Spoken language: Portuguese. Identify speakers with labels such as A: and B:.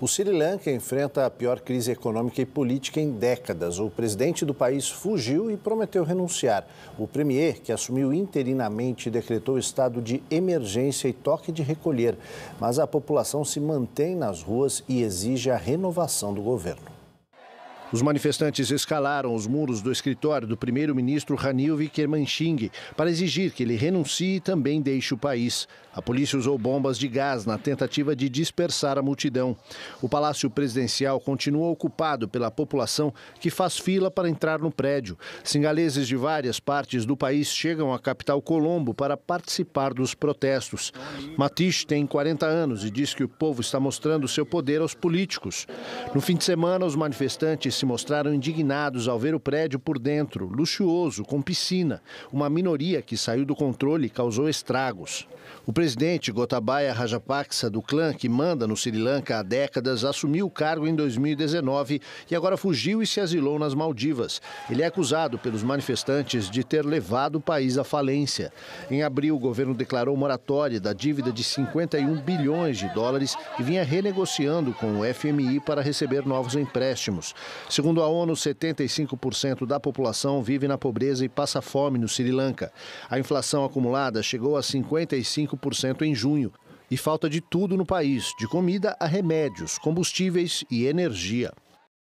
A: O Sri Lanka enfrenta a pior crise econômica e política em décadas. O presidente do país fugiu e prometeu renunciar. O premier, que assumiu interinamente, decretou estado de emergência e toque de recolher. Mas a população se mantém nas ruas e exige a renovação do governo. Os manifestantes escalaram os muros do escritório do primeiro-ministro Ranil Wickremesinghe para exigir que ele renuncie e também deixe o país. A polícia usou bombas de gás na tentativa de dispersar a multidão. O palácio presidencial continua ocupado pela população que faz fila para entrar no prédio. Singaleses de várias partes do país chegam à capital Colombo para participar dos protestos. Matiche tem 40 anos e diz que o povo está mostrando seu poder aos políticos. No fim de semana, os manifestantes se mostraram indignados ao ver o prédio por dentro, luxuoso, com piscina. Uma minoria que saiu do controle e causou estragos. O presidente Gotabaya Rajapaksa, do clã que manda no Sri Lanka há décadas, assumiu o cargo em 2019 e agora fugiu e se asilou nas Maldivas. Ele é acusado pelos manifestantes de ter levado o país à falência. Em abril, o governo declarou moratória da dívida de 51 bilhões de dólares e vinha renegociando com o FMI para receber novos empréstimos. Segundo a ONU, 75% da população vive na pobreza e passa fome no Sri Lanka. A inflação acumulada chegou a 55% em junho. E falta de tudo no país, de comida a remédios, combustíveis e energia.